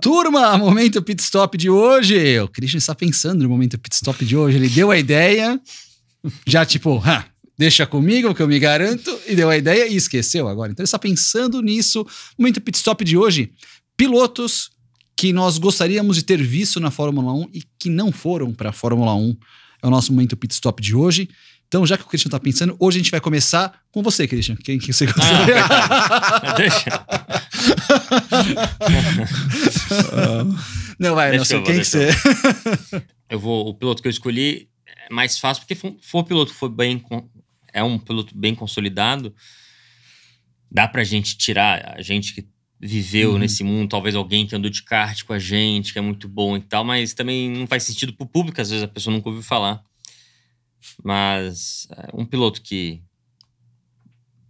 Turma, momento pit stop de hoje. O Christian está pensando no momento pit stop de hoje. Ele deu a ideia, já tipo, deixa comigo que eu me garanto, e deu a ideia e esqueceu agora. Então ele está pensando nisso. Momento pit stop de hoje. Pilotos que nós gostaríamos de ter visto na Fórmula 1 e que não foram para a Fórmula 1. É o nosso momento pit stop de hoje. Então, já que o Christian está pensando, hoje a gente vai começar com você, Christian. Quem que você ah, gostaria? Ah, deixa. não, vai, não sei quem é que você. É? eu vou. O piloto que eu escolhi é mais fácil, porque foi, foi o piloto que foi bem. É um piloto bem consolidado. Dá pra gente tirar a gente que viveu uhum. nesse mundo, talvez alguém que andou de kart com a gente, que é muito bom e tal, mas também não faz sentido pro público, às vezes a pessoa nunca ouviu falar. Mas é, um piloto que,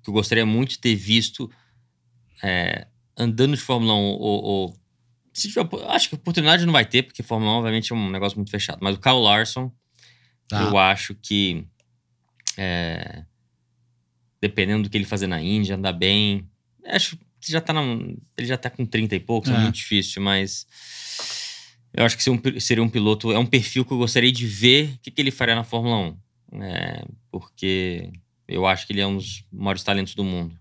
que eu gostaria muito de ter visto é, andando de Fórmula 1 ou, ou se tiver, acho que oportunidade não vai ter, porque Fórmula 1 obviamente é um negócio muito fechado, mas o Carl Larson, tá. eu acho que é, dependendo do que ele fazer na Índia, andar bem, acho que já tá na, ele já tá com 30 e poucos, é. é muito difícil, mas eu acho que seria um, seria um piloto, é um perfil que eu gostaria de ver o que, que ele faria na Fórmula 1, é, porque eu acho que ele é um dos maiores talentos do mundo.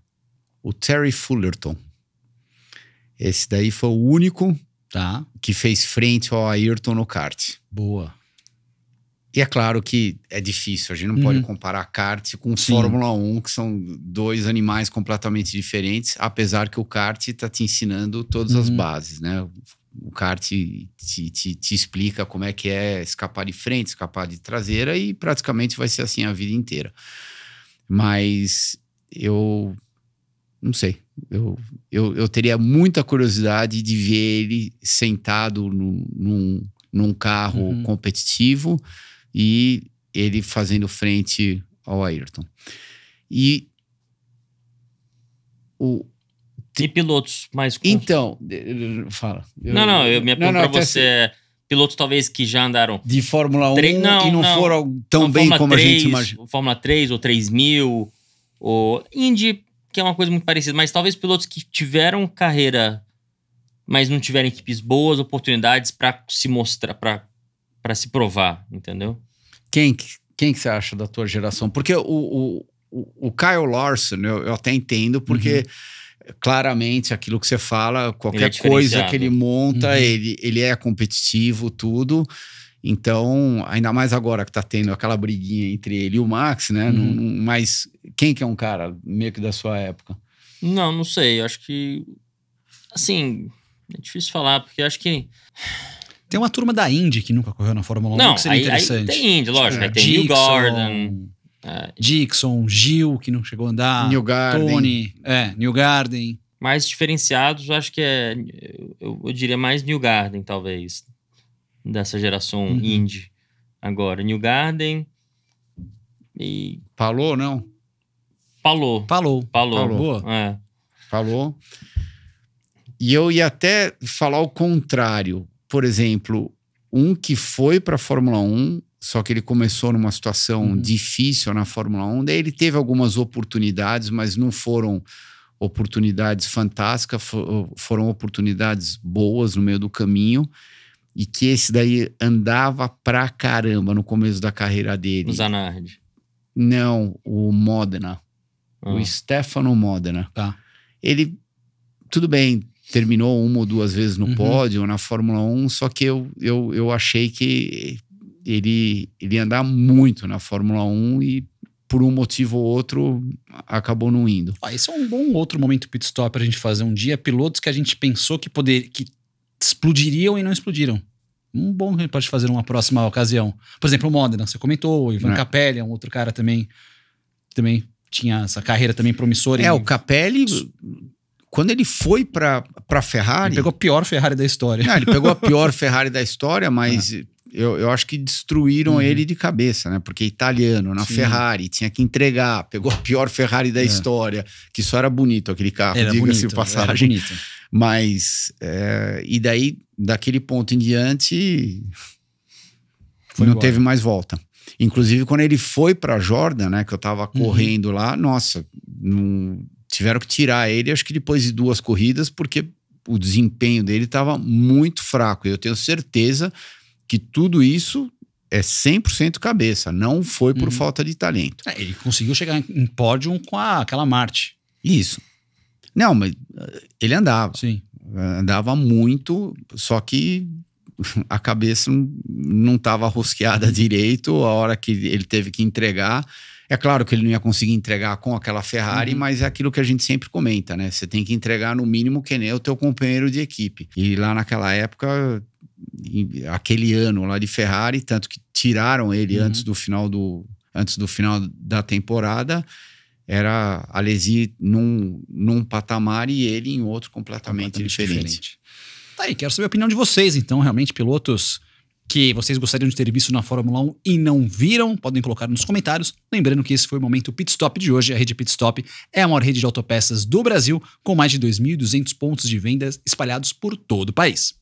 O Terry Fullerton esse daí foi o único tá. que fez frente ao Ayrton no kart. Boa. E é claro que é difícil, a gente não pode uhum. comparar kart com Sim. Fórmula 1, que são dois animais completamente diferentes, apesar que o kart está te ensinando todas as uhum. bases, né? O kart te, te, te, te, explica como é que é escapar de frente, escapar de traseira, e praticamente vai ser assim a vida inteira. Mas eu não sei. Eu, eu, eu teria muita curiosidade de ver ele sentado no, num, num carro uhum. competitivo e ele fazendo frente ao Ayrton. E o e pilotos mais Então, fala. Eu, não, não, eu me aponto para você assim, pilotos talvez que já andaram de Fórmula 1 3, não, e não, não foram tão não, bem Fórmula como 3, a gente imagina. Fórmula 3 ou 3000 ou Indy que é uma coisa muito parecida, mas talvez pilotos que tiveram carreira, mas não tiveram equipes boas, oportunidades para se mostrar, para se provar, entendeu? Quem, quem que você acha da tua geração? Porque o, o, o Kyle Larson, eu, eu até entendo, porque. Uhum claramente aquilo que você fala, qualquer é coisa que ele monta, uhum. ele, ele é competitivo, tudo. Então, ainda mais agora que tá tendo aquela briguinha entre ele e o Max, né? Uhum. Não, não, mas quem que é um cara meio que da sua época? Não, não sei. Eu acho que. Assim, é difícil falar, porque acho que. Tem uma turma da Indy que nunca correu na Fórmula 1, não, que seria aí, interessante. Aí tem Indy, lógico. É, tem Dixon, Gordon. É, Dixon, Gil, que não chegou a andar. New Garden. Tony, é, New Garden. Mais diferenciados, acho que é. Eu, eu diria mais New Garden, talvez. Dessa geração uhum. Indy. Agora, New Garden. E... Falou, não? Falou. Falou. Falou. Falou. É. Falou. E eu ia até falar o contrário. Por exemplo, um que foi para a Fórmula 1, só que ele começou numa situação uhum. difícil na Fórmula 1, daí ele teve algumas oportunidades, mas não foram oportunidades fantásticas, foram oportunidades boas no meio do caminho. E que esse daí andava pra caramba no começo da carreira dele. O Zanardi. Não, o Modena ah. o Stefano Modena. Tá. Ele, tudo bem, terminou uma ou duas vezes no uhum. pódio, na Fórmula 1, só que eu, eu, eu achei que ele, ele ia andar muito na Fórmula 1 e por um motivo ou outro, acabou não indo. Ah, esse é um bom outro momento pit stop para a gente fazer um dia. Pilotos que a gente pensou que, poder, que explodiriam e não explodiram. Um bom que a gente pode fazer uma próxima ocasião. Por exemplo, o Modena, você comentou, o Ivan é. Capelli é um outro cara também. Também tinha essa carreira também promissora. É, o Capelli, quando ele foi para a Ferrari. Ele pegou a pior Ferrari da história. Não, ele pegou a pior Ferrari da história, mas. É. Eu, eu acho que destruíram hum. ele de cabeça, né? Porque é italiano, na Sim. Ferrari, tinha que entregar, pegou a pior Ferrari da é. história, que só era bonito aquele carro, diga-se passagem. Era bonito. Mas, é, e daí, daquele ponto em diante, foi não embora. teve mais volta. Inclusive, quando ele foi para Jordan, né, que eu estava uhum. correndo lá, nossa, não, tiveram que tirar ele, acho que depois de duas corridas, porque o desempenho dele estava muito fraco. E eu tenho certeza que tudo isso é 100% cabeça, não foi por uhum. falta de talento. É, ele conseguiu chegar em pódio com a, aquela Marte. Isso. Não, mas eh, ele andava. Sim. Eh, andava muito, só que a cabeça não estava rosqueada direito a hora que ele teve que entregar. É claro que ele não ia conseguir entregar com aquela Ferrari, uhum. mas é aquilo que a gente sempre comenta, né? Você tem que entregar no mínimo que nem o teu companheiro de equipe. E lá naquela época, aquele ano lá de Ferrari, tanto que tiraram ele uhum. antes do final do antes do final da temporada, era Alesi num, num patamar e ele em outro completamente, completamente diferente. diferente. Tá aí, quero saber a opinião de vocês, então, realmente, pilotos que vocês gostariam de ter visto na Fórmula 1 e não viram, podem colocar nos comentários. Lembrando que esse foi o momento Pit Stop de hoje. A rede Pit Stop é a maior rede de autopeças do Brasil, com mais de 2.200 pontos de vendas espalhados por todo o país.